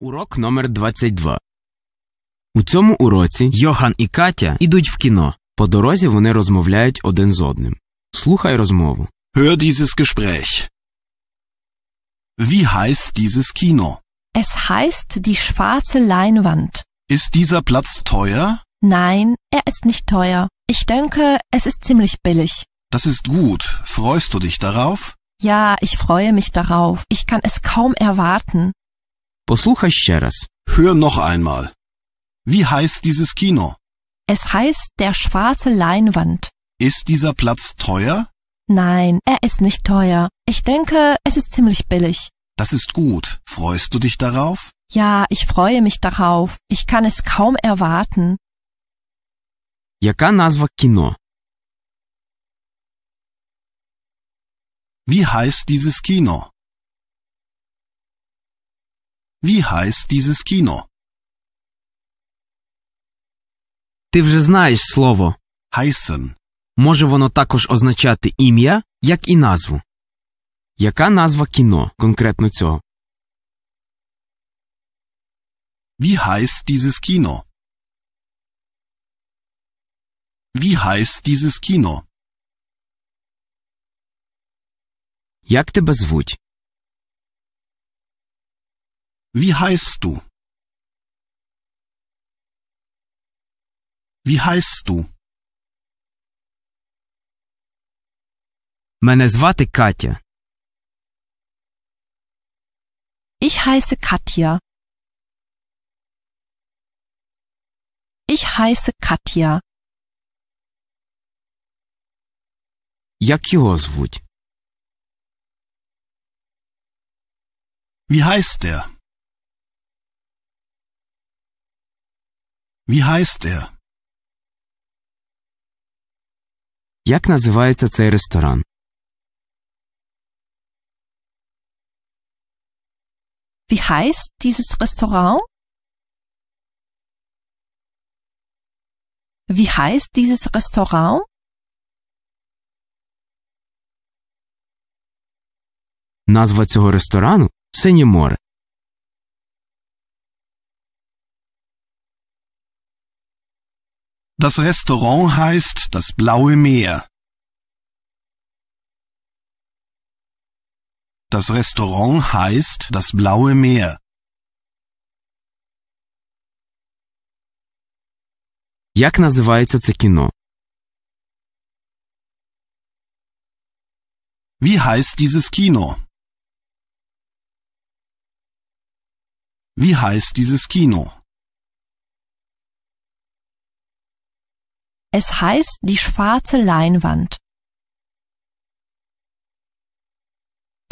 Урок номер 22 У цьому уроці Йохан і Катя йдуть в кіно. По дорозі вони розмовляють один з одним. Слухай розмову. Hör dieses Gespräch. Wie heißt dieses Kino? Es heißt die schwarze Leinwand. Ist dieser Platz teuer? Nein, er ist nicht teuer. Ich denke, es ist ziemlich billig. Das ist gut. Freust du dich darauf? Ja, ich freue mich darauf. Ich kann es kaum erwarten. Послухай ще раз. Hör noch einmal. Wie heißt dieses Kino? Es heißt der schwarze Leinwand. Ist dieser Platz teuer? Nein, er ist nicht teuer. Ich denke, es ist ziemlich billig. Das ist gut. Freust du dich darauf? Ja, ich freue mich darauf. Ich kann es kaum erwarten. Яка назва кіно? Wie heißt dieses Kino? Wie heißt dieses Kino? Ти вже знаєш слово. Heißen. Може воно також означати ім'я, як і назву. Яка назва кіно конкретно цього? Wie heißt dieses Kino? Wie heißt dieses Kino? Як тебе звуть? Wie heißt du? Wie heißt du? Мене звати Катя. Ich heiße Katja. Ich heiße Katja. Як його звуть? Wie heißt er? Wie heißt er? Як називається цей ресторан? Wie heißt dieses Restaurant? Wie heißt dieses Restaurant? Назва цього ресторану Синє море. Das Restaurant heißt Das Blaue Meer. Das Restaurant heißt Das Blaue Meer. Як називається це кіно? Wie heißt dieses Kino? Wie heißt dieses Kino? Es heißt die schwarze Leinwand.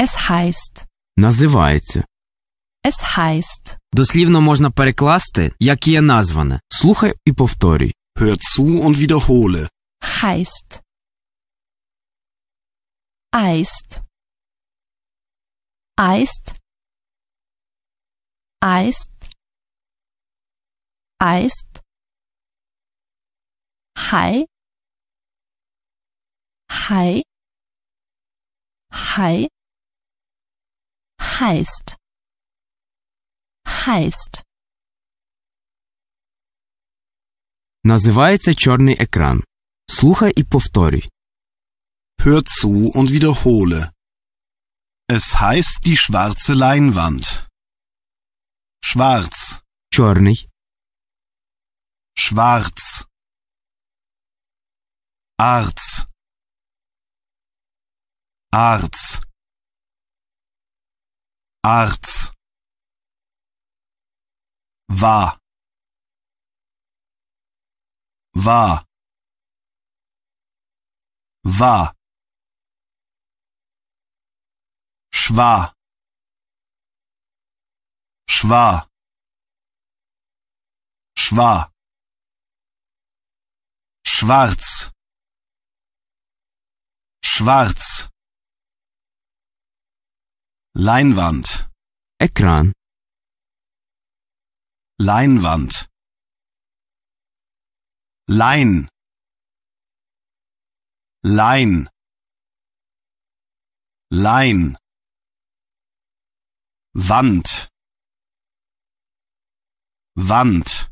Es heißt. Називається. Es heißt. Дослівно можна перекласти, як є назване. Слухай і повторюй. Hör zu und wiederhole. Heißt. Eist. Eist. Eist. Eist. Hai, Hai, Hai, heißt, heißt. Називається чорний екран. Слухай і повторюй. Hör zu und wiederhole. Es heißt die schwarze Leinwand. Schwarz. Чорний. Schwarz. Arz Arz Arz war war war schwa schwa schwa schwarz Schwarz. Leinwand. Ekran. Leinwand. Lein. Lein. Lein. Wand. Wand.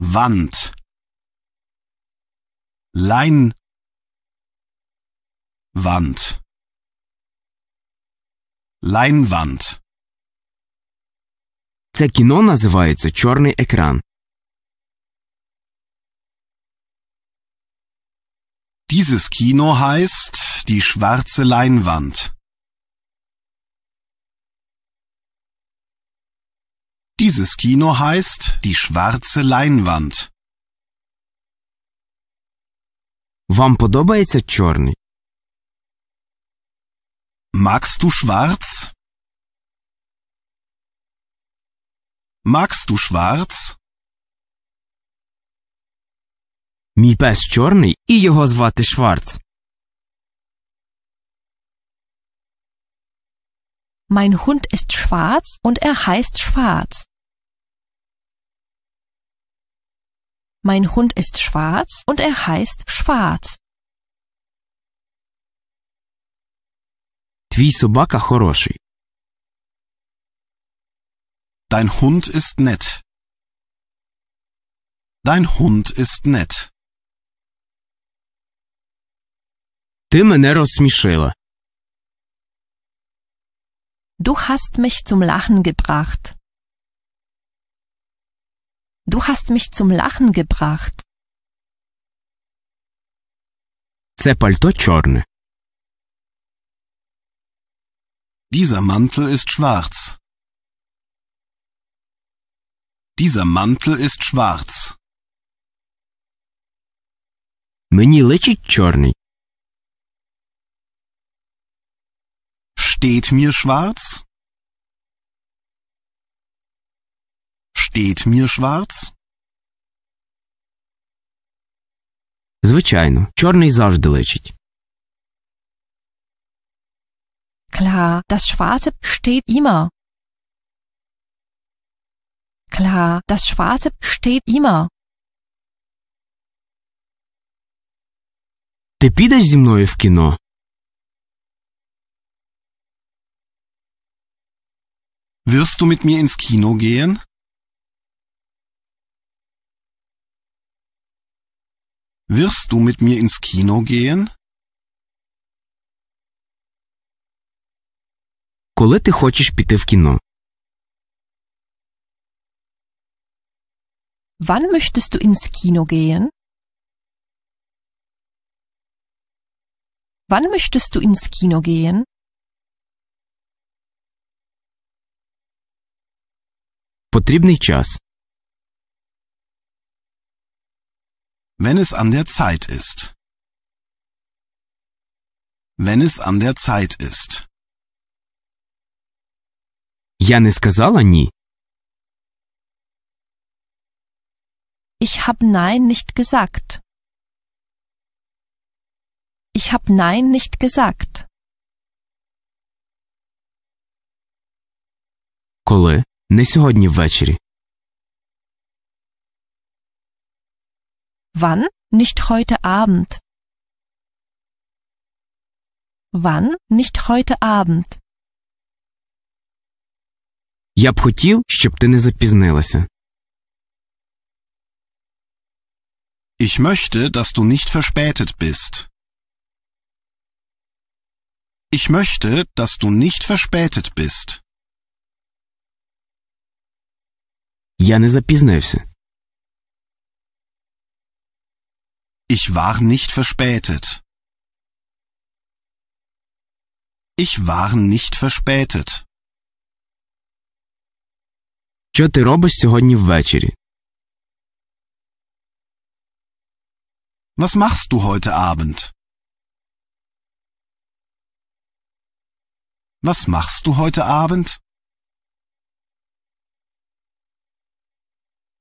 Wand. Leinwand. Wand Leinwand Це кіно називається чорний екран. Dieses Kino heißt die schwarze Leinwand. Dieses Kino heißt die schwarze Leinwand. Вам подобається чорний? Magst du schwarz? Magst du schwarz? Мій пес чорний і його звати Шварц. Mein Hund ist schwarz und er heißt Schwarz. Mein Hund ist schwarz und er heißt Schwarz. Твій собака хороший. Dein Hund ist nett. Dein Hund ist nett. Ти мене розсмішила. Du hast mich zum Lachen gebracht. Du hast mich zum Lachen gebracht. Це пальто чорне. Dieser Mantel ist schwarz. Dieser Mantel ist schwarz. Мені личить чорний. Steht mir schwarz? Steht mir schwarz? Звичайно, чорний завжди личить. Klar, das Schwarze steht immer. Klar, das Schwarze steht immer. Ти підеш зі мною в кіно? Wirst du mit mir ins Kino gehen? Wirst du mit mir ins Kino gehen? Коли ти хочеш піти в кіно? Wann möchtest du ins Kino gehen? Wann möchtest du ins Kino gehen? Потрібний час. Wenn es an der Zeit ist. Wenn es an der Zeit ist. Я не сказала ні. Ich habe nein nicht gesagt. Ich habe nein nicht gesagt. Коли? Не сьогодні ввечері. Wann? Nicht heute Abend. Wann? Nicht heute Abend. Я б хотів, щоб ти не запізнилася. Ich möchte, dass du nicht verspätet bist. Ich möchte, dass du nicht verspätet bist. Я не запізнився. Ich war nicht verspätet. Ich war nicht verspätet. Що ти робиш сьогодні ввечері? Was machst du heute Abend? Was machst du heute Abend?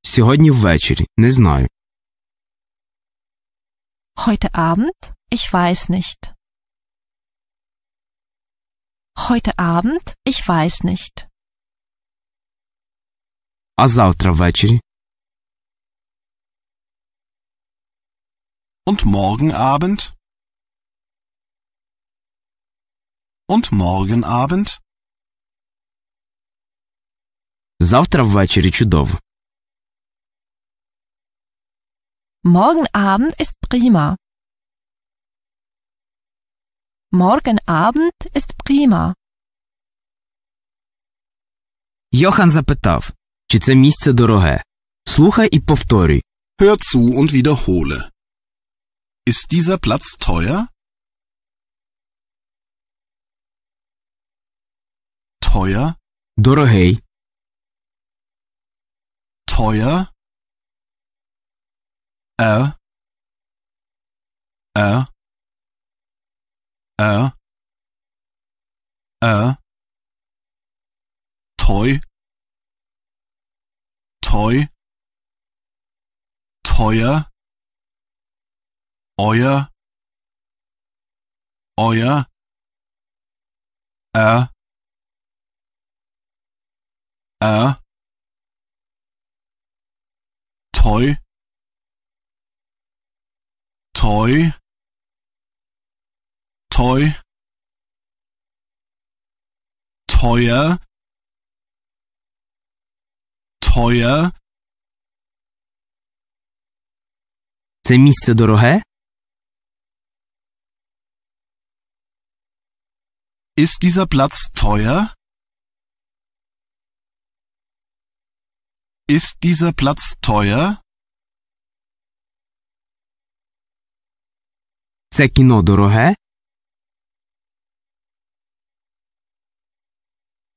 Сьогодні ввечері. Не знаю. Heute Abend? Ich weiß nicht. Heute Abend? Ich weiß nicht. А завтра ввечері? Und morgen Abend? Und morgen Abend? Завтра ввечері чудово. Morgen Abend ist prima. Morgen Abend ist prima. Johann запитав. Чи це місце дороге? Слухай і повторюй. Hör zu und wiederhole. Ist dieser Platz teuer? Teuer? Дорогий. Teuer? Er? Er? Er? Er? Teu? Toy. teuer, euer, euer, er, er, Toy. Toy. Toy. teuer, teuer? Це місце дороге? Ist dieser Platz teuer? Ist dieser Platz teuer? Це кіно дороге?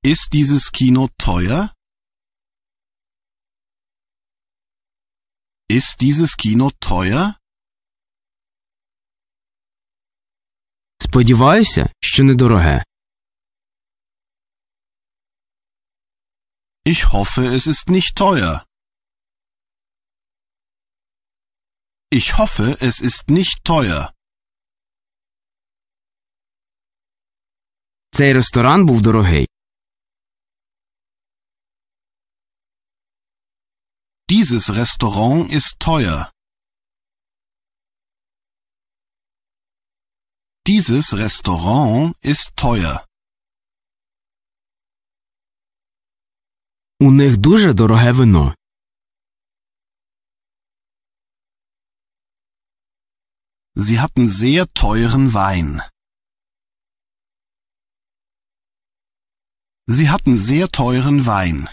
Ist dieses Kino teuer? Ist dieses Kino teuer? Сподіваюся, що недороге. Ich hoffe, es ist nicht teuer. Ich hoffe, es ist nicht teuer. Цей ресторан був дорогий. Dieses Restaurant ist teuer. Dieses Restaurant ist teuer. У них дуже дороге вино. Sie hatten sehr teuren Wein. Sie hatten sehr teuren Wein.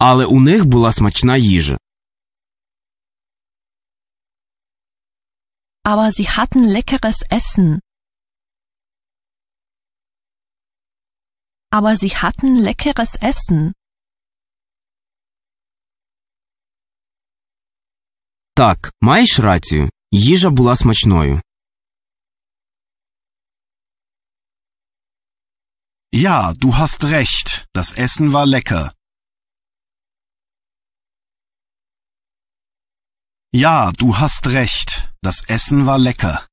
але у них була смачна їжа. Aber sie hatten leckeres Essen. Aber sie hatten leckeres Essen. Так, маєш рацію. Їжа була смачною. Ja, du hast recht. Das Essen war lecker. Ja, du hast recht, das Essen war lecker.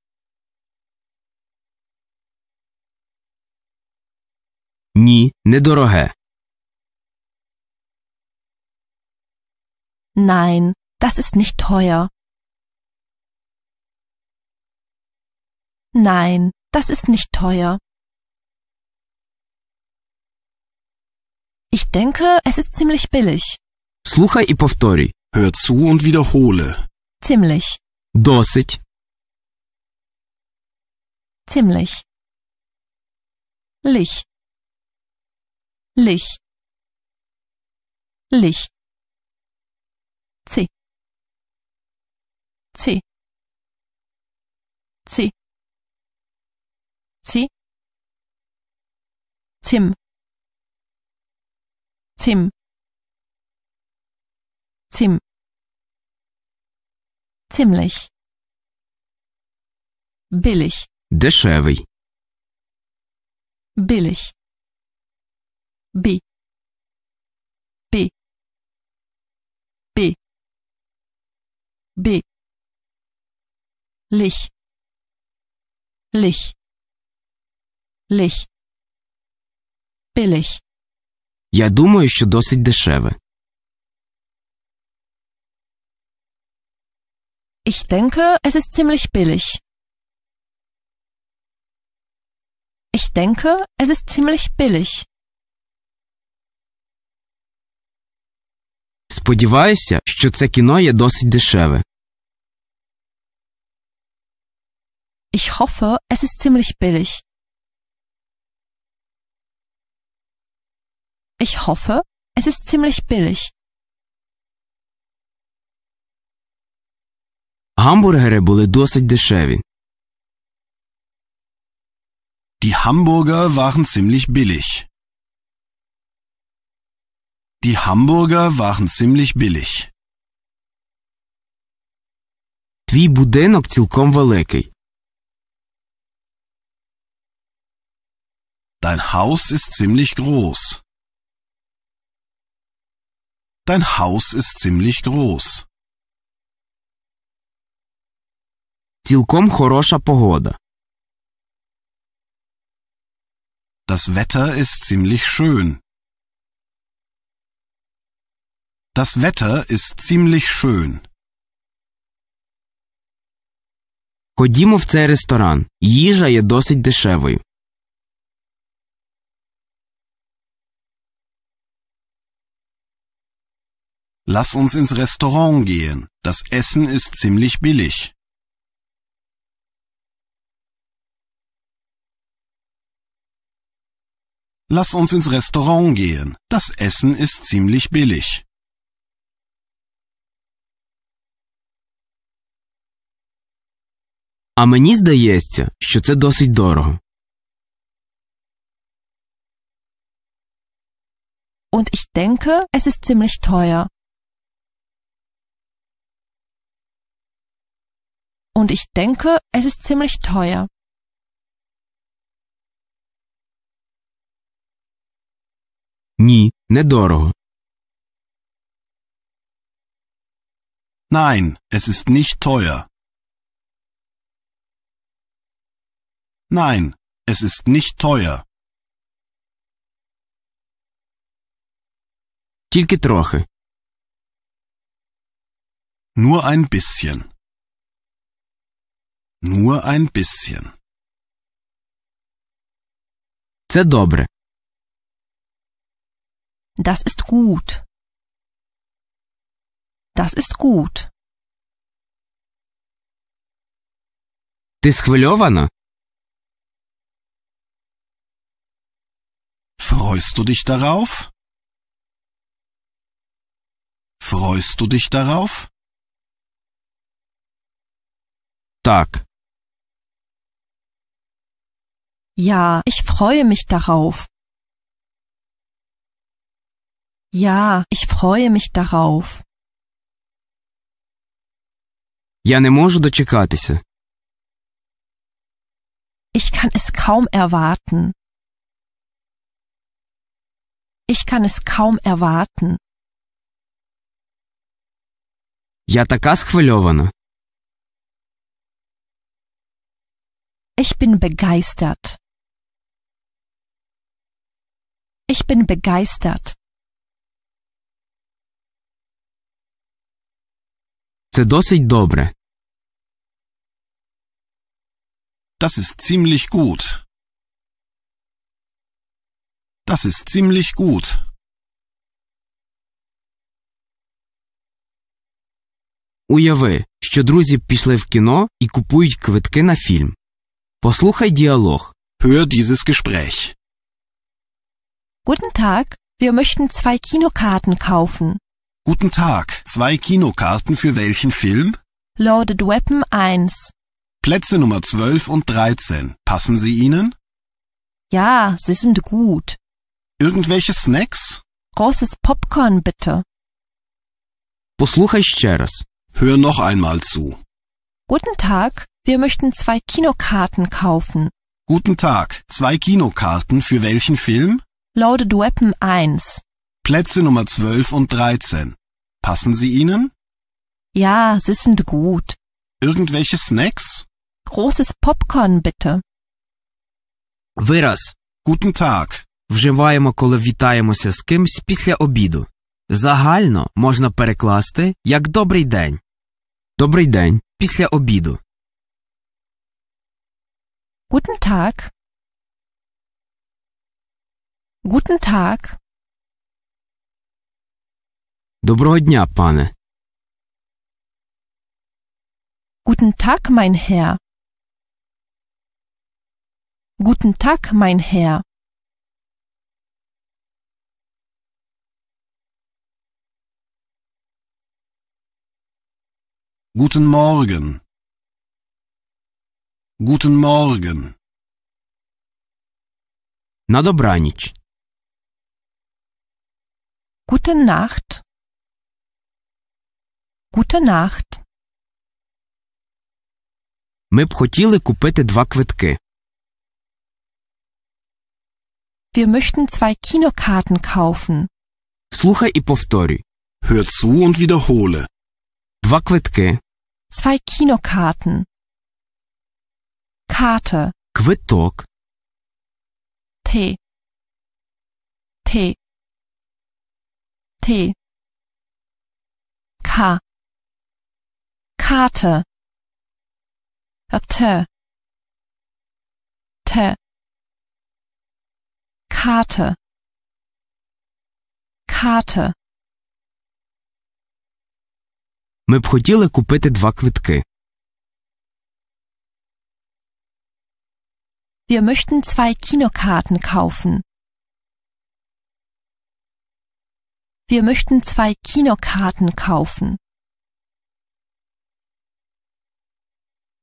Ні, недороге. Nein, das ist nicht teuer. Nein, das ist nicht teuer. Ich denke, es ist ziemlich billig. Слухай і повторюй. Hör zu und wiederhole. Ziemlich. Досить. Ziemlich. Lich. Lich. Lich. Zim. Zim. Zim. Ziemlich. Billig. Дешевий. Billig. Би. Би. Би. Би. Lich. Lich. Lich. Billig. Я думаю, що досить дешеве. Ich denke, es ist ziemlich billig. Ich denke, es ist ziemlich billig. Сподіваюся, що це кіно є досить дешеве. Ich hoffe, es ist ziemlich billig. Ich hoffe, es ist ziemlich billig. Гамбургери були досить дешеві. Die Hamburger waren ziemlich billig. Die Hamburger waren ziemlich billig. Твій будинок цілком великий. Dein Haus ist ziemlich groß. Dein Haus ist ziemlich groß. Цілком хороша погода. Das Wetter ist ziemlich schön. Das Wetter ist ziemlich schön. Ходімо в цей ресторан. Їжа є досить дешевою. Lass uns ins Restaurant gehen. Das Essen ist ziemlich billig. Lass uns ins Restaurant gehen. Das Essen ist ziemlich billig. А мені здається, що це досить дорого. Und ich denke, es ist ziemlich teuer. Und ich denke, es ist ziemlich teuer. Ні, недорого. Nein, es ist nicht teuer. Nein, es ist nicht teuer. Тільки трохи. Nur ein bisschen. Nur ein bisschen. Це добре. Das ist gut. Das ist gut. Ти схвильована? Freust du dich darauf? Freust du dich darauf? Так. Ja, ich freue mich darauf. Ja, ich freue mich darauf. Я не можу дочекатися. Ich kann es kaum erwarten. Ich kann es kaum erwarten. Я така схвильована. Ich bin begeistert. Ich bin begeistert. Це досить добре. Das ist ziemlich gut. Das ist ziemlich gut. Уяви, що друзі пішли в кіно і купують квитки на фільм. Послухай діалог. Hör dieses Gespräch. Guten Tag, wir möchten zwei Kinokarten kaufen. Guten Tag, zwei Kinokarten für welchen Film? Loaded Weapon 1. Plätze Nummer 12 und 13. Passen sie Ihnen? Ja, sie sind gut. Irgendwelche Snacks? Großes Popcorn bitte. Послухай ще раз. Hör noch einmal zu. Guten Tag, wir möchten zwei Kinokarten kaufen. Guten Tag, zwei Kinokarten für welchen Film? Loaded Weapon 1. Plätze Nummer 12 und 13. Passen sie Ihnen? Ja, sie sind gut. Irgendwelche Snacks? Großes Popcorn bitte. Вираз Guten Tag. вживаємо, коли вітаємося з кимсь після обіду. Загально можна перекласти як добрий день. Добрий день після обіду. Guten Tag. Guten Tag. Доброго дня, пане. Guten Tag, mein Herr. Guten Tag, mein Herr. Guten Morgen. Guten Morgen. Na dobranic. Gute Nacht. Gute Nacht. Ми б хотіли купити два квитки. Wir möchten zwei Kinokarten kaufen. Слухай і повторюй. Hör zu und wiederhole. Два квитки. Zwei Kinokarten. Karte. Квиток. T. T. T. K. Karte. Karte. Te. Karte. Karte. Ми б хотіли купити два квитки. Wir möchten zwei Kinokarten kaufen. Wir möchten zwei Kinokarten kaufen.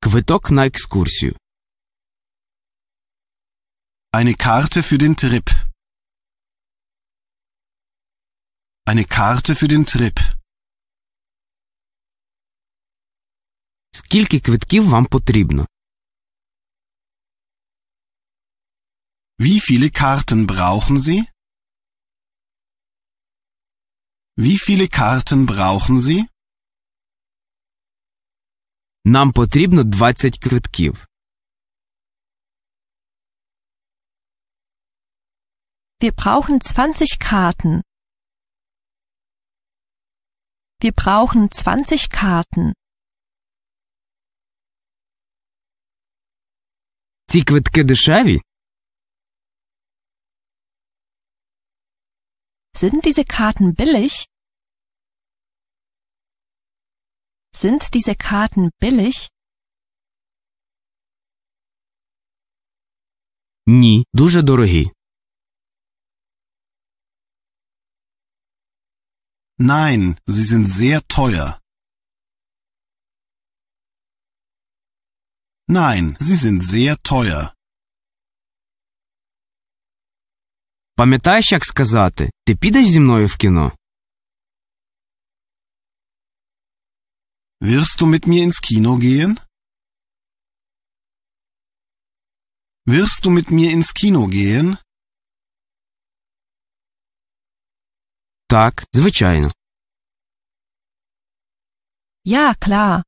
Квиток на экскурсию. Eine Karte für den Trip. Eine Karte für den Trip. Скільки квитків вам потрібно? Wie viele Karten brauchen Sie? Wie viele Karten brauchen Sie? Нам потрібно 20 квитків. Wir brauchen 20 Karten. Wir brauchen 20 Karten. Ці квитки дешеві? Sind diese Karten billig? Sind diese Karten billig? Ні, дуже дорогі. Nein, sie sind sehr teuer. Nein, sie sind sehr teuer. Пам'ятаєш, як сказати? Ти підеш зі мною в кіно? Wirst du mit mir ins Kino gehen? Wirst du mit mir ins Kino gehen? Так, звичайно. Ja, klar.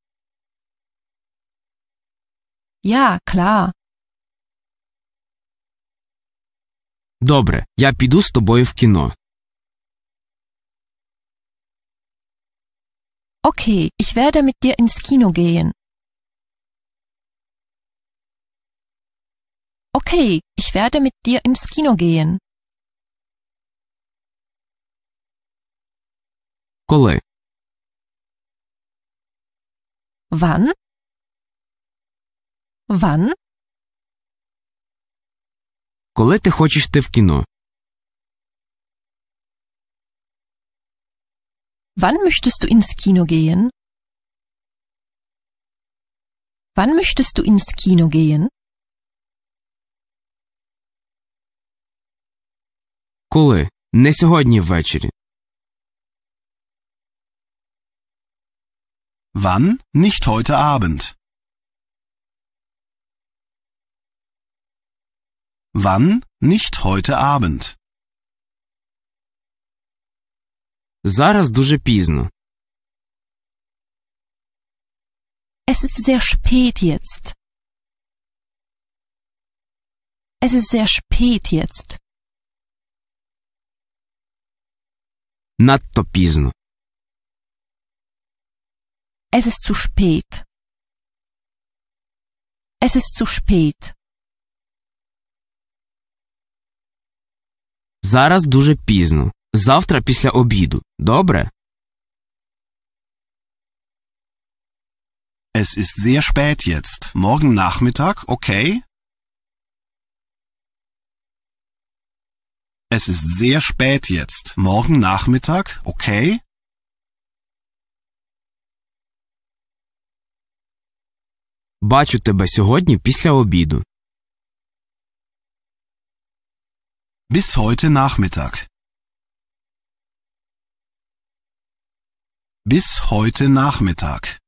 Ja, klar. Добре, я піду з тобою в кіно. Okay, ich werde mit dir ins Kino gehen. Okay, ich werde mit dir ins Kino gehen. Коли? Wann? Wann? Коли ти хочеш йти в кіно? Wann möchtest du ins Kino gehen? Wann möchtest du ins Kino gehen? Коли? Не сьогодні ввечері. Wann? Nicht heute Abend. Wann? Nicht heute Abend. Зараз дуже пізно. Es ist sehr spät jetzt. Es ist sehr spät jetzt. Надто пізно. Es ist zu spät. Es ist zu spät. Зараз дуже пізно. Завтра після обіду. Добре? Es ist sehr spät jetzt. Morgen Nachmittag, okay? Es ist sehr spät jetzt. Morgen Nachmittag, okay? Бачу тебе сьогодні після обіду. Bis heute Nachmittag. bis heute Nachmittag.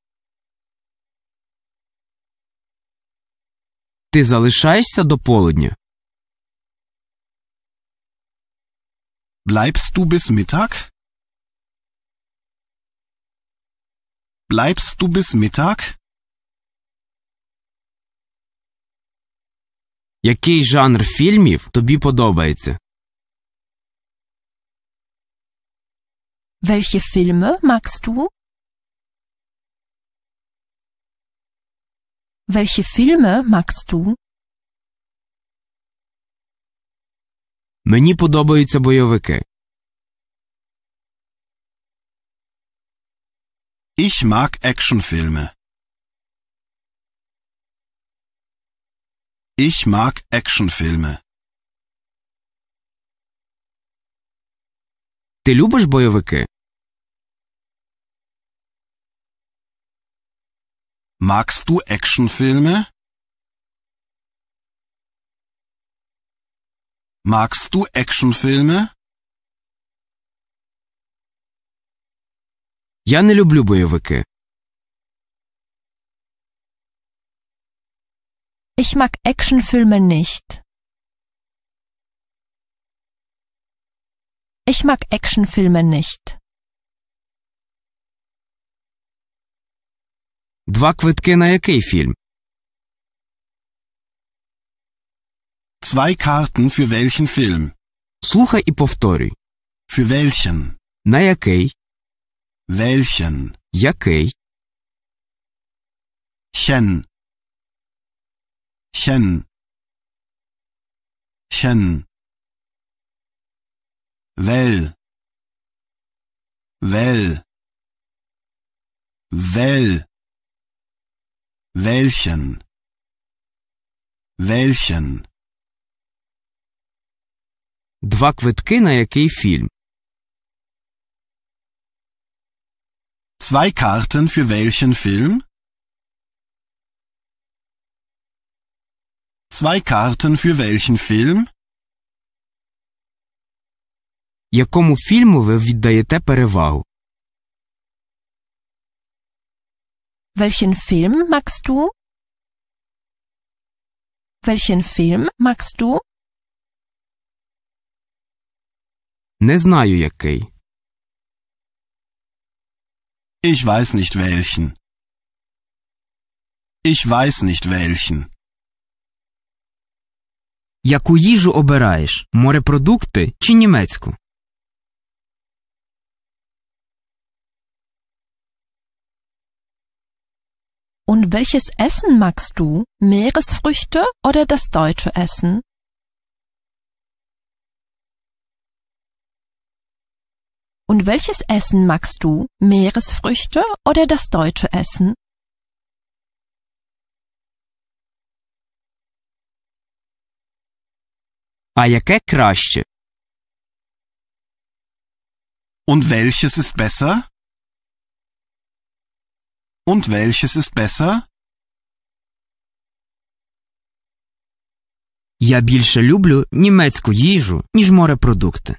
Ти залишаєшся до полудня? Bleibst du bis Mittag? Bleibst du bis Mittag? Який жанр фільмів тобі подобається? Welche Filme magst du? Welche Filme magst du? Мені подобаються бойовики. Ich mag Actionfilme. Ich mag Actionfilme. Ти любиш бойовики? Magst du Actionfilme? Magst du Actionfilme? Я не люблю бойовики. Ich mag Actionfilme nicht. Ich mag Actionfilme nicht. Два квитки на який фільм? Zwei Karten für welchen Film? Слухай і повторюй. Für welchen? На який? Welchen? Який? Chen. Chen. Chen. Well. Well. Well. Welchen. Welchen. Два квитки на який фільм? Zwei Karten für welchen Film? Zwei Karten für welchen Film? Якому фільму ви віддаєте перевагу? Welchen Film magst du? Welchen Film magst du? Не знаю який. Ich weiß nicht welchen. Ich weiß nicht welchen. Яку їжу обираєш морепродукти чи німецьку? Und welches Essen magst du? Meeresfrüchte oder das deutsche Essen? Und welches Essen magst du? Meeresfrüchte oder das deutsche Essen? Und welches ist besser? Und welches ist besser? Я більше люблю німецьку їжу, ніж морепродукти.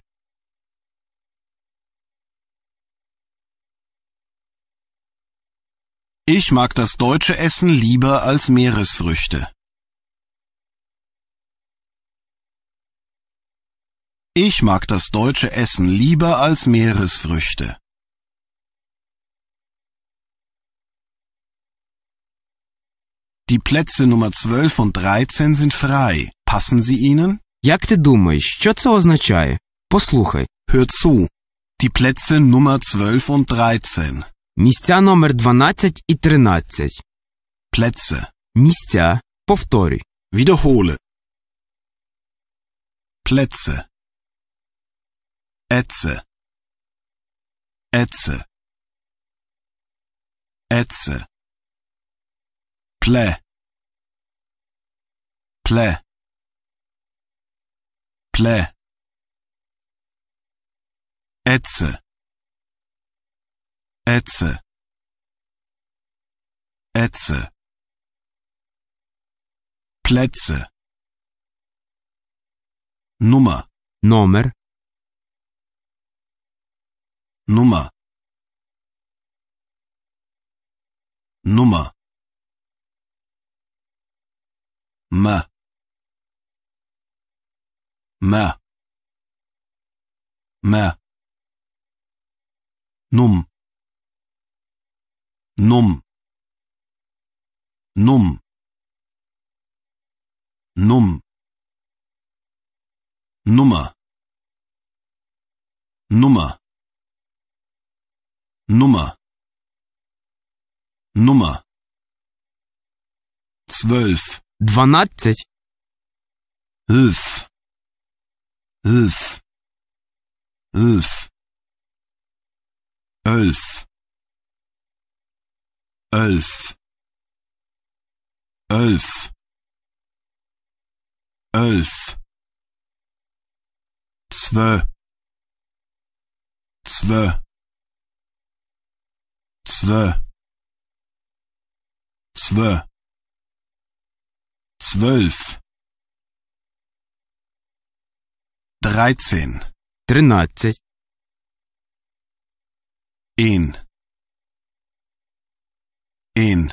Ich mag das deutsche Essen lieber als Meeresfrüchte. Ich mag das deutsche Essen lieber als Meeresfrüchte. Die Plätze Nummer 12 und 13 sind frei. Passen sie ihnen? Як ти думаєш, що це означає? Послухай. Hör zu. Die Plätze Nummer 12 und 13. Місця номер 12 і 13. Plätze. Місця. Повторюй. Wiederhole. Plätze. Etze. Etze. Etze. Plä. Plä. Plä. Ätze. Ätze. Ätze. Plätze. Nummer. Номер. Nummer. Nummer. M. M. M. Num. Num. Num. Num. Nummer. Nummer. Nummer. Nummer. Zwölf. дванадцять. Уф. Уф. Уф. Elf. Elf. Elf. Elf. Zwei. Zwei. Zwei. Zwei. zwölf, dreizehn, тринадцять, in, in,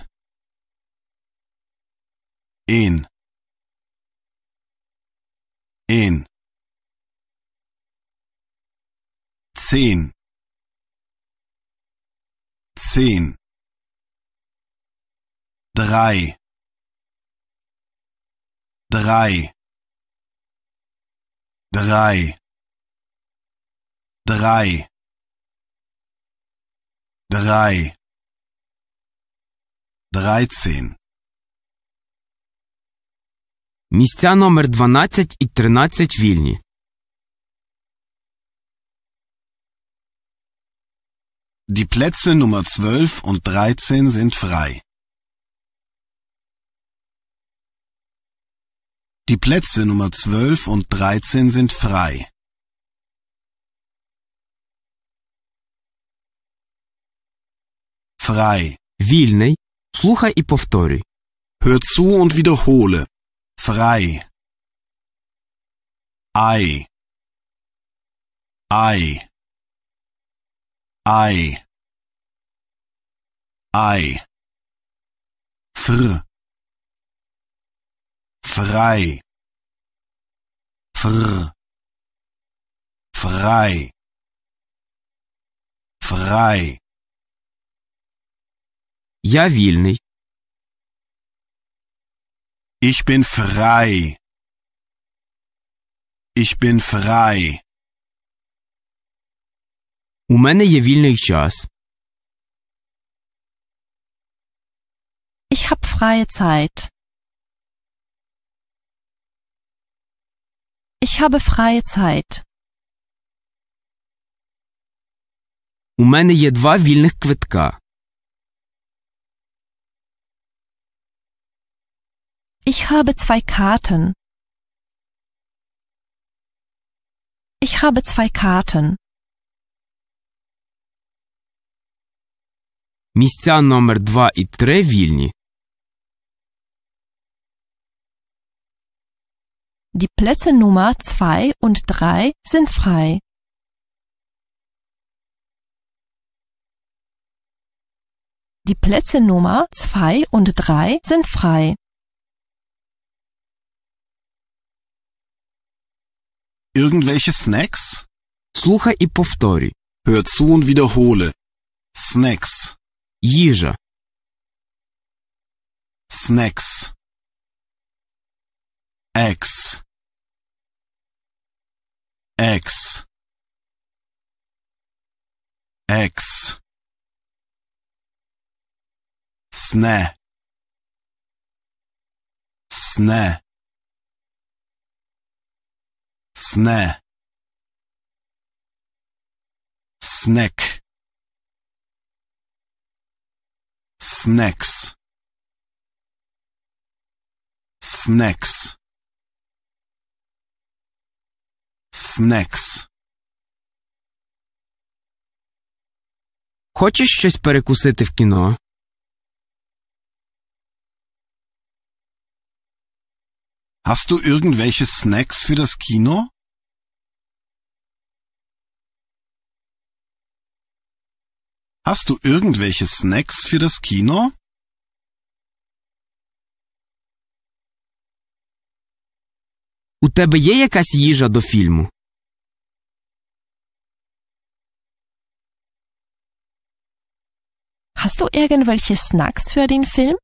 in, in, zehn, zehn, drei, drei, drei, drei, drei, dreizehn. Місця номер 12 і 13 вільні. Die Plätze Nummer 12 und 13 sind frei. Die Plätze Nummer 12 und 13 sind frei. Frei. Вільний. Слухай і повторюй. Hör zu und wiederhole. Frei. Ei. Ei. Ei. Ei. Fr frei fr frei frei Я вільний. Ich bin frei. Ich bin frei. У мене є вільний час. Ich hab freie Zeit. Ich habe freie Zeit. У мене є два вільних квитка. Ich habe zwei Karten. Ich habe zwei Karten. Місця номер 2 і 3 вільні. Die Plätze Nummer zwei und drei sind frei. Die Plätze Nummer zwei und drei sind frei. Irgendwelche Snacks? Слухай і повторюй. Hör zu und wiederhole. Snacks. Їжа. Snacks. X X X Sne Sne Sne Snack Snacks Snacks Снекс. Хочеш щось перекусити в кіно? Hast du irgendwelche Snacks für das Kino? Hast du irgendwelche Snacks für das Kino? У тебе є якась їжа до фільму? Hast du irgendwelche Snacks für den Film?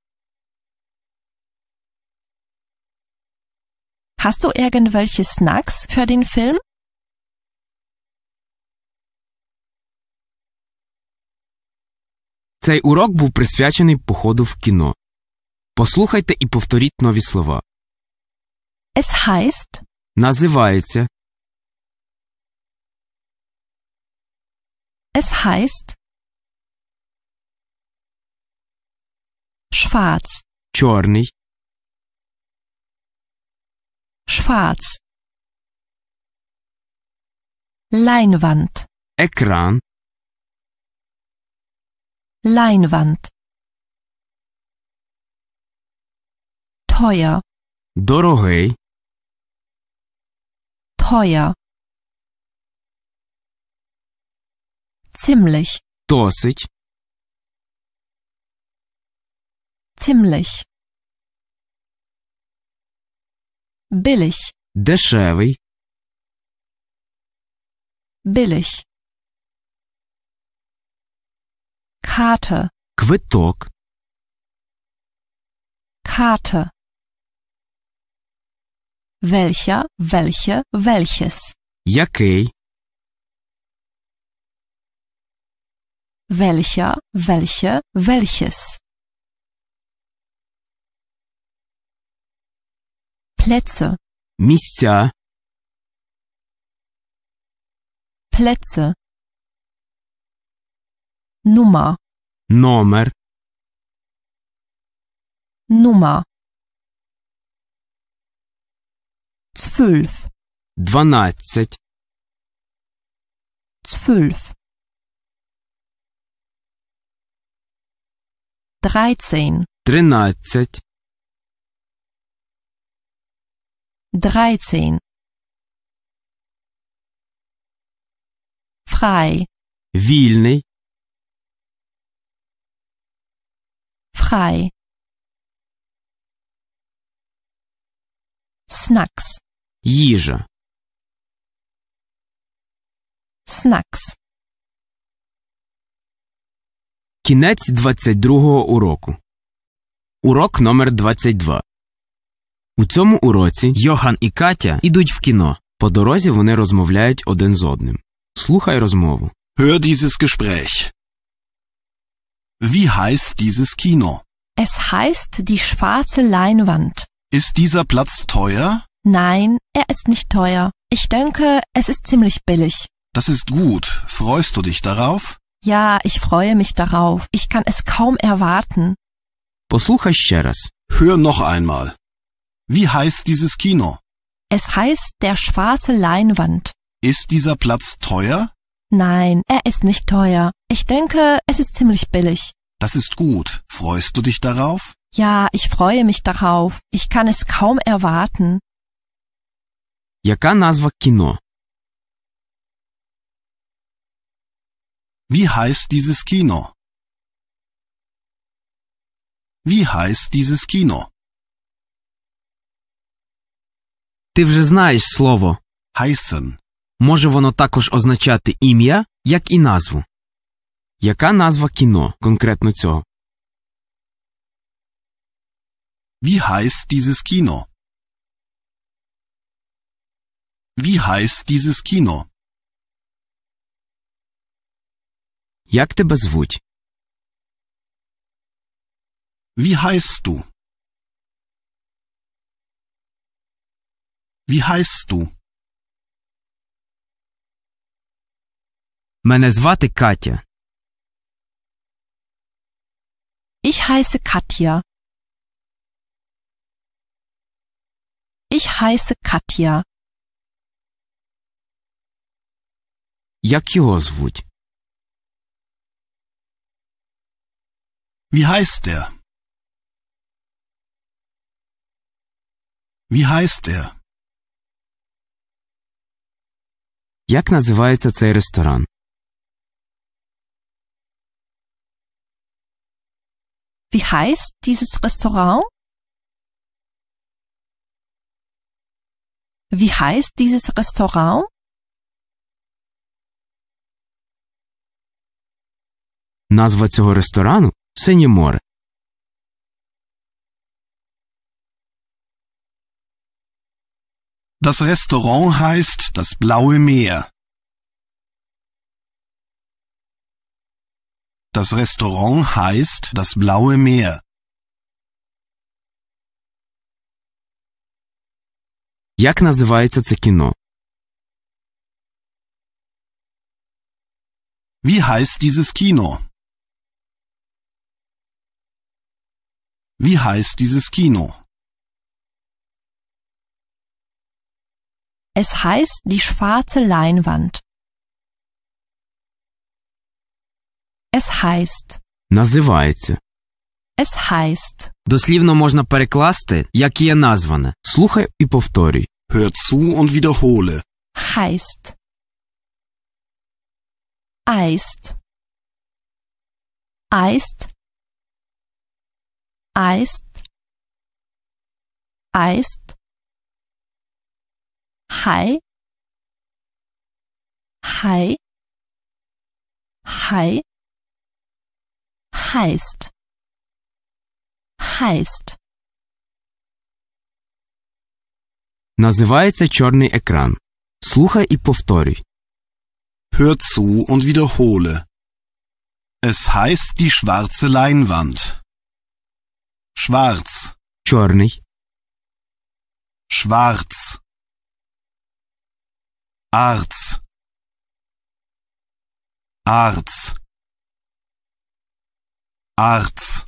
Hast du irgendwelche Snacks für den Film? Цей урок був присвячений походу в кіно. Послухайте і повторіть нові слова. Es heißt Називається. Es heißt Schwarz. Черный. Schwarz. Leinwand. Ekran. Leinwand. Teuer. Дорогий. Teuer. Ziemlich. Досить. Ziemlich. Billig. Дешевый. Billig. Karte. Квиток. Karte. Welcher, welche, welches? Який. Welcher, welche, welches? Plätze. Miejsca. Plätze. Nummer. Номер. Nummer. Zwölf. Дванадцять. Zwölf. Dreizehn. Тринадцять. dreizehn frei вільний frei snacks їжа snacks Кінець 22-го уроку. Урок номер 22 У цьому уроці Йохан і Катя йдуть в кіно. По дорозі вони розмовляють один з одним. Слухай розмову. Hör dieses Gespräch. Wie heißt dieses Kino? Es heißt die schwarze Leinwand. Ist dieser Platz teuer? Nein, er ist nicht teuer. Ich denke, es ist ziemlich billig. Das ist gut. Freust du dich darauf? Ja, ich freue mich darauf. Ich kann es kaum erwarten. Hör noch einmal. Wie heißt dieses Kino? Es heißt der schwarze Leinwand. Ist dieser Platz teuer? Nein, er ist nicht teuer. Ich denke, es ist ziemlich billig. Das ist gut. Freust du dich darauf? Ja, ich freue mich darauf. Ich kann es kaum erwarten. Яка назва кіно? Wie heißt dieses Kino? Wie heißt dieses Kino? Ти вже знаєш слово хайсен. Може воно також означати ім'я, як і назву. Яка назва кіно конкретно цього? Wie heißt dieses Kino? Wie heißt dieses Kino? Як тебе звуть? Wie heißt du? Wie heißt du? Мене звати Катя. Ich heiße Katja. Ich heiße Katja. Як його звуть? Wie heißt er? Wie heißt er? Як називається цей ресторан? Wie heißt dieses Restaurant? Wie heißt dieses Restaurant? Назва цього ресторану Синє море. Das Restaurant heißt Das Blaue Meer. Das Restaurant heißt Das Blaue Meer. Як називається це кіно? Wie heißt dieses Kino? Wie heißt dieses Kino? Es heißt die schwarze Leinwand. Es heißt. Називається. Es heißt. Дослівно можна перекласти, як є назване. Слухай і повторюй. Hör zu und wiederhole. Heißt. Eist. Eist. Eist. Eist. Hai, Hai, Hai, heißt, heißt. Називається чорний екран. Слухай і повторюй. Hör zu und wiederhole. Es heißt die schwarze Leinwand. Schwarz. Чорний. Schwarz. Arz Arz Arz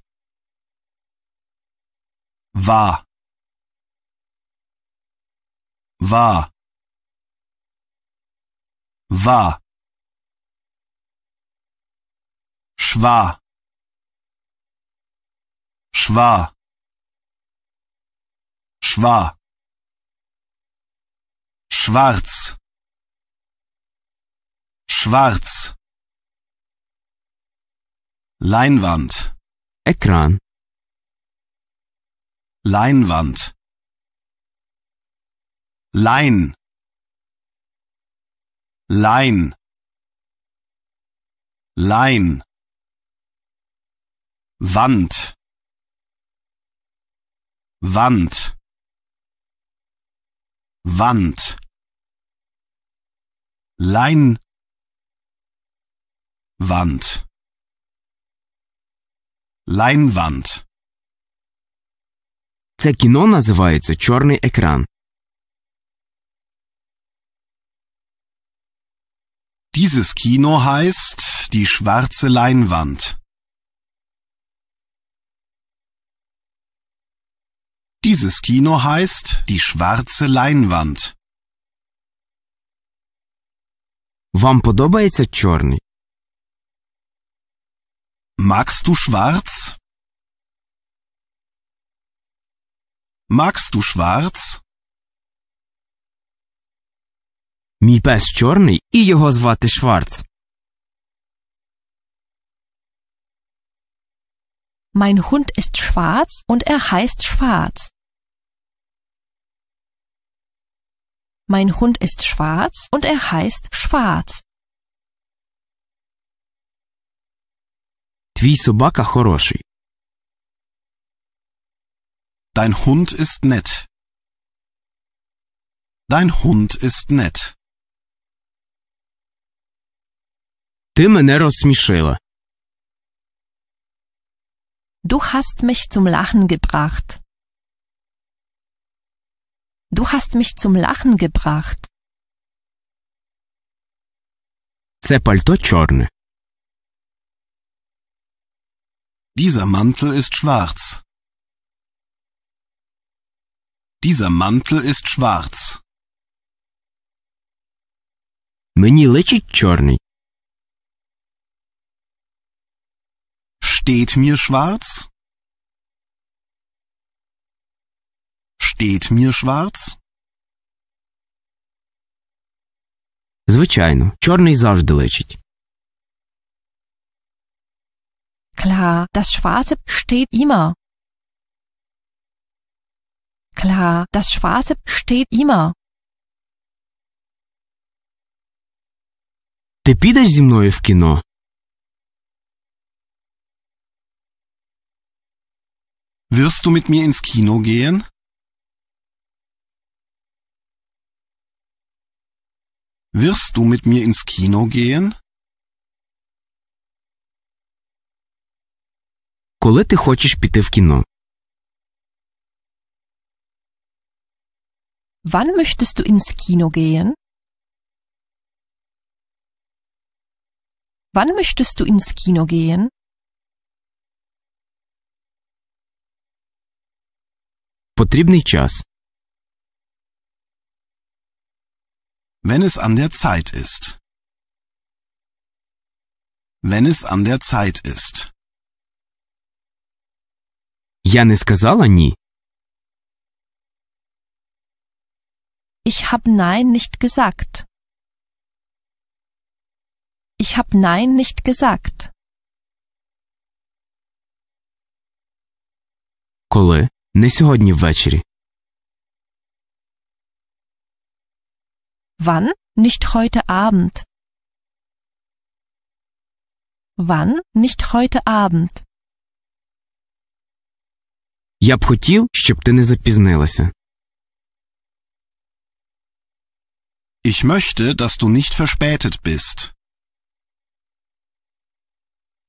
war war war schwa schwa schwa schwarz Schwarz. Leinwand. Ekran. Leinwand. Lein. Lein. Lein. Wand. Wand. Wand. Lein. Wand Leinwand Це кіно називається чорний екран. Dieses Kino heißt die schwarze Leinwand. Dieses Kino heißt die schwarze Leinwand. Вам подобається чорний? Magst du schwarz? Magst du schwarz? Mi пес чорний і його звати Шварц. Mein Hund ist schwarz und er heißt Schwarz. Mein Hund ist schwarz und er heißt Schwarz. Твій собака хороший. Dein Hund ist nett. Dein Hund ist nett. Ти мене розсмішила. Du hast mich zum Lachen gebracht. Du hast mich zum Lachen gebracht. Це пальто чорне. Dieser Mantel ist schwarz. Dieser Mantel ist schwarz. Мені личить чорний. Steht mir schwarz? Steht mir schwarz? Звичайно, чорний завжди личить. Klar, das Schwarze steht immer. Klar, das Schwarze steht immer. Ти підеш зі мною в кіно? Wirst du mit mir ins Kino gehen? Wirst du mit mir ins Kino gehen? Коли ти хочеш піти в кіно? Wann möchtest du ins Kino gehen? Wann möchtest du ins Kino gehen? Потрібний час. Wenn es an der Zeit ist. Wenn es an der Zeit ist. Я не сказала ні. Ich habe Nein nicht gesagt. Ich habe Nein nicht gesagt. Коли? Не сьогодні ввечері. Wann? Nicht heute Abend. Wann? Nicht heute Abend. Я б хотів, щоб ти не запізнилася. Ich möchte, dass du nicht verspätet bist.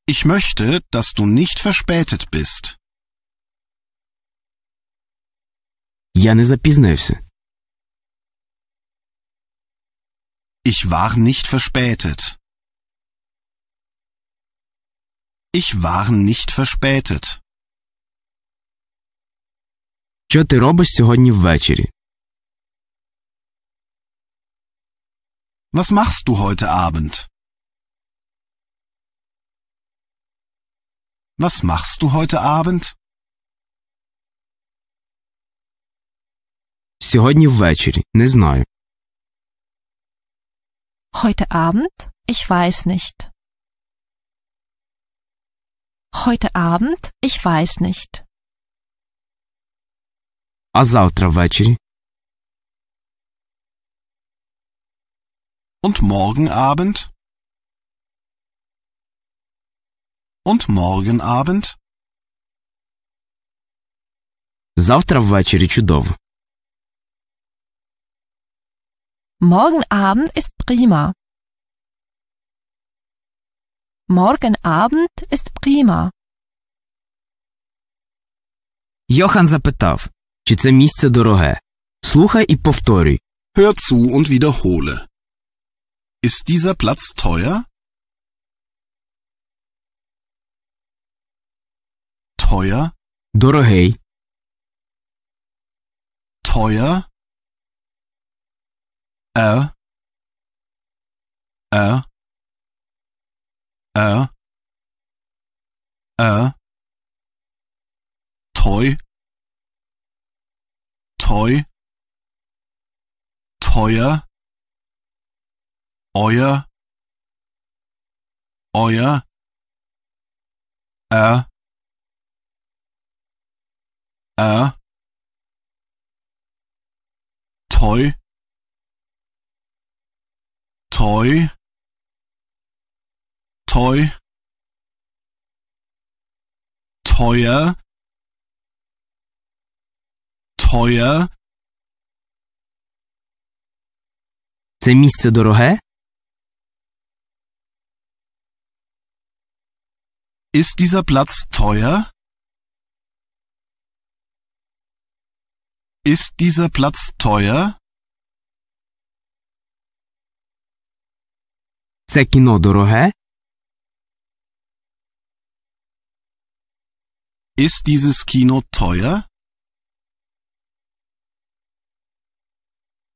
Ich möchte, dass du nicht verspätet bist. Я не запізнився. Ich war nicht verspätet. Ich war nicht verspätet. Що ти робиш сьогодні ввечері? Was machst du heute Abend? Was machst du heute Abend? Сьогодні ввечері. Не знаю. Heute Abend? Ich weiß nicht. Heute Abend? Ich weiß nicht. А завтра ввечері? Und morgen Abend? Und morgen Abend? Завтра ввечері чудово. Morgen Abend ist prima. Morgen Abend ist prima. Johann запитав чи це місце дороге. Слухай і повторюй. Hör zu und wiederhole. Ist dieser Platz teuer? Teuer? Дорогий. Teuer? Er? Er? Er? Er? Teu? Toy. teuer, euer, euer, er, er, Toy. Toy. Toy. teuer, teuer? Це місце дороге? Ist dieser Platz teuer? Ist dieser Platz teuer? Це кіно дороге? Ist dieses Kino teuer?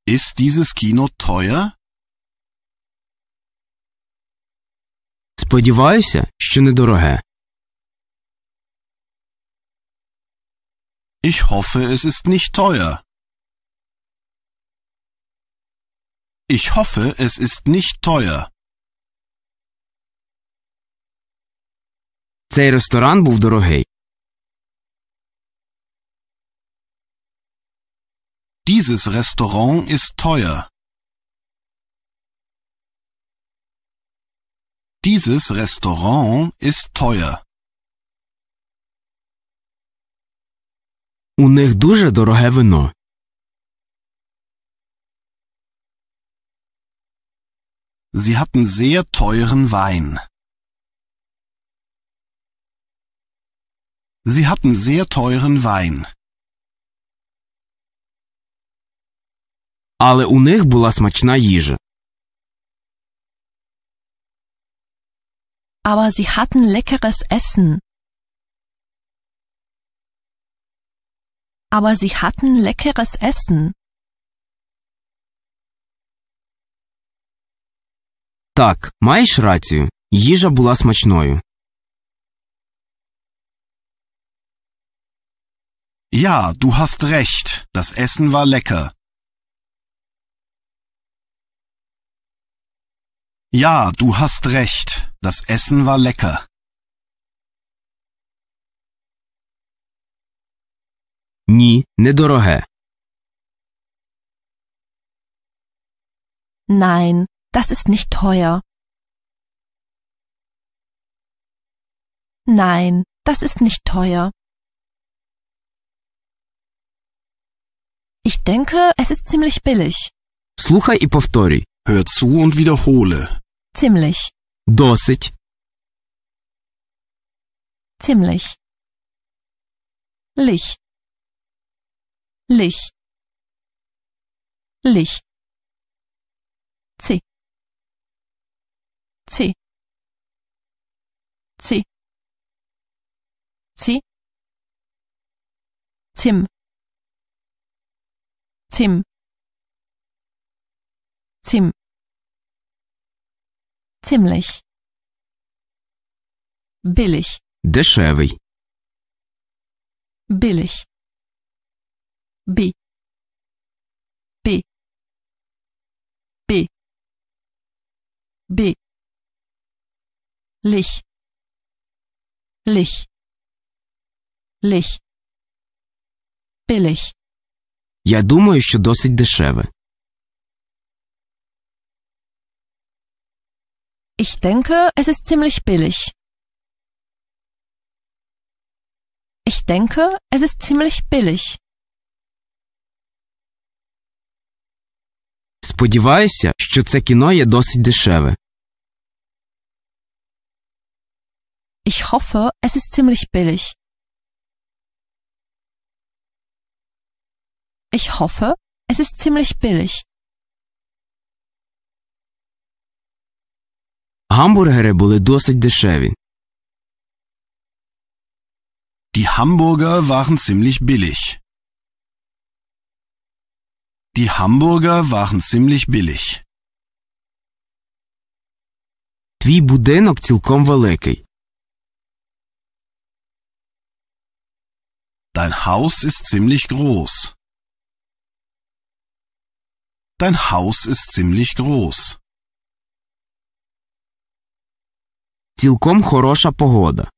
Ist dieses Kino teuer? Сподіваюся, що недороге. Ich hoffe, es ist nicht teuer. Ich hoffe, es ist nicht teuer. Цей ресторан був дорогий. Dieses Restaurant ist teuer. Dieses Restaurant ist teuer. У них дуже дороге вино. Sie hatten sehr teuren Wein. Sie hatten sehr teuren Wein. але у них була смачна їжа. Aber sie hatten leckeres Essen. Aber sie hatten leckeres Essen. Так, маєш рацію. Їжа була смачною. Ja, du hast recht. Das Essen war lecker. Ja, du hast recht, das Essen war lecker. Ні, недороге. Nein, das ist nicht teuer. Nein, das ist nicht teuer. Ich denke, es ist ziemlich billig. Слухай і повторюй. Hör zu und wiederhole. Ziemlich. Досить. Ziemlich. Lich. Lich. Lich. C. C. Zim. Zim. Zim. Ziemlich. Billig. Дешевий. Billig. B. B. B. B. Lich. Lich. Lich. Billig. Я думаю, що досить дешеве. Ich denke, es ist ziemlich billig. Ich denke, es ist ziemlich billig. Сподіваюся, що це кіно є досить дешеве. Ich hoffe, es ist ziemlich billig. Ich hoffe, es ist ziemlich billig. Гамбургери були досить дешеві. Die Hamburger waren ziemlich billig. Die Hamburger waren ziemlich billig. Твій будинок цілком великий. Dein Haus ist ziemlich groß. Dein Haus ist ziemlich groß. Цілком хороша погода.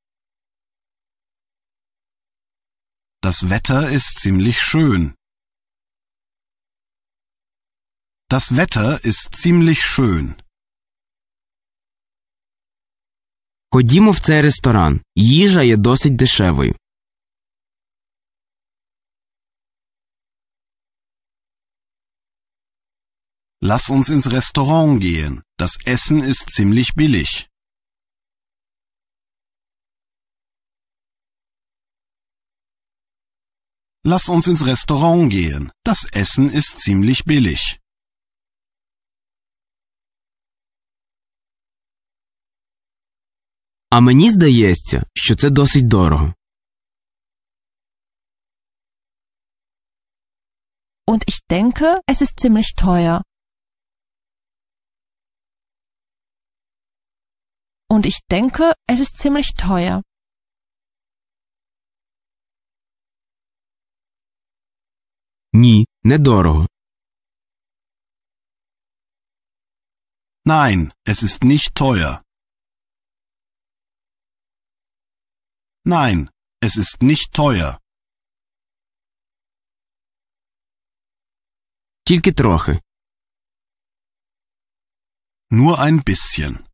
Das Wetter ist ziemlich schön. Das Wetter ist ziemlich schön. Ходімо в цей ресторан. Їжа є досить дешевою. Lass uns ins Restaurant gehen. Das Essen ist ziemlich billig. Lass uns ins Restaurant gehen. Das Essen ist ziemlich billig. А мені здається, що це досить дорого. Und ich denke, es ist ziemlich teuer. Und ich denke, es ist ziemlich teuer. Ні, недорого. Nein, es ist nicht teuer. Nein, es ist nicht teuer. Тільки трохи. Nur ein bisschen.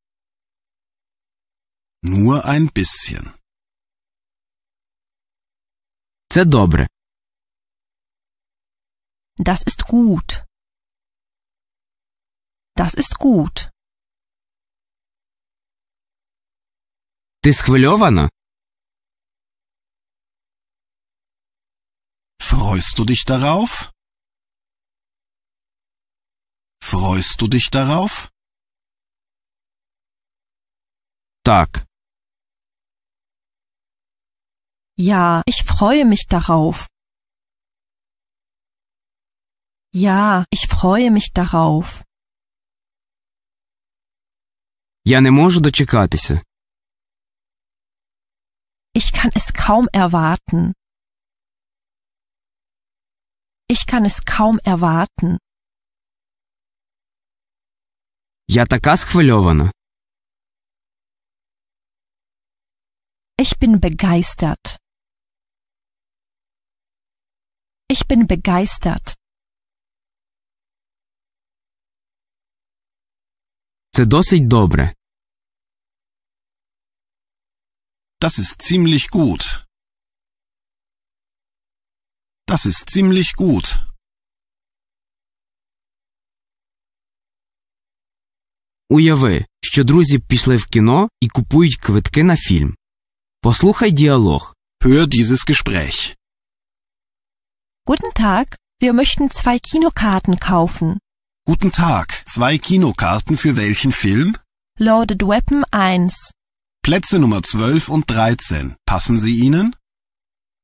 Nur ein bisschen. Це добре. Das ist gut. Das ist gut. Ти схвильована? Freust du dich darauf? Freust du dich darauf? Так. Ja, ich freue mich darauf. Ja, ich freue mich darauf. Я не можу дочекатися. Ich kann es kaum erwarten. Ich kann es kaum erwarten. Я така схвильована. Ich bin begeistert. Ich bin begeistert. Це досить добре. Das ist ziemlich gut. Das ist ziemlich gut. Уяви, що друзі пішли в кіно і купують квитки на фільм. Послухай діалог. Hör dieses Gespräch. Guten Tag, wir möchten zwei Kinokarten kaufen. Guten Tag, zwei Kinokarten für welchen Film? Loaded Weapon 1. Plätze Nummer 12 und 13. Passen sie Ihnen?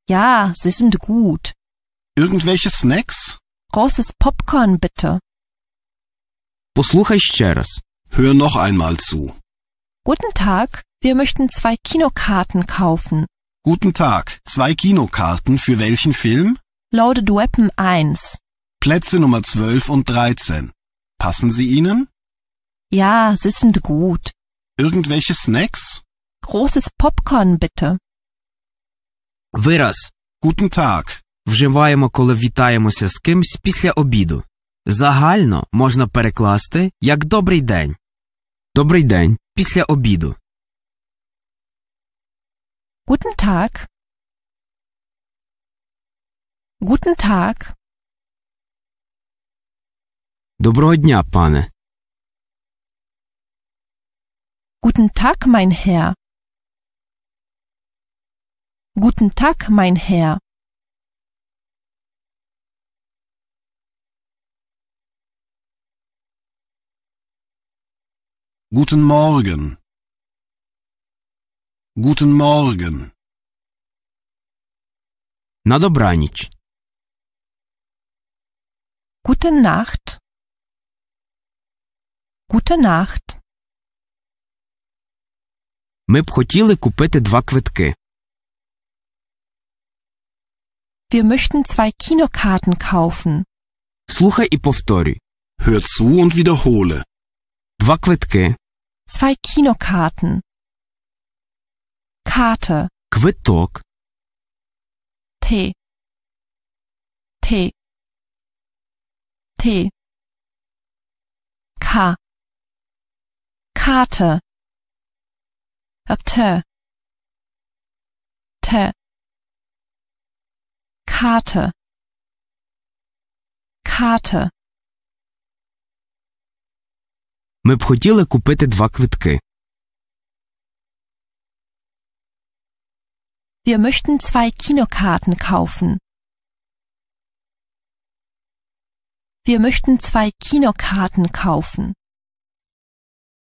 Ja, sie sind gut. Irgendwelche Snacks? Großes Popcorn bitte. Послухай ще раз. Hör noch einmal zu. Guten Tag, wir möchten zwei Kinokarten kaufen. Guten Tag, zwei Kinokarten für welchen Film? Loaded Weapon 1. Plätze Nummer 12 und 13. Passen sie Ihnen? Ja, sie sind gut. Irgendwelche Snacks? Großes Popcorn bitte. Вираз Guten Tag. вживаємо, коли вітаємося з кимсь після обіду. Загально можна перекласти як добрий день. Добрий день після обіду. Guten Tag. Guten Tag. Доброго дня, пане. Guten Tag, mein Herr. Guten Tag, mein Herr. Guten Morgen. Guten Morgen. Na dobranic. Gute Nacht. Gute Nacht. Ми б хотіли купити два квитки. Wir möchten zwei Kinokarten kaufen. Слухай і повторюй. Hör zu und wiederhole. Два квитки. Zwei Kinokarten. Karte. Квиток. T. T. T. K. Karte. Te. Te. Karte. Karte. Ми б хотіли купити два квитки. Wir möchten zwei Kinokarten kaufen. Wir möchten zwei Kinokarten kaufen.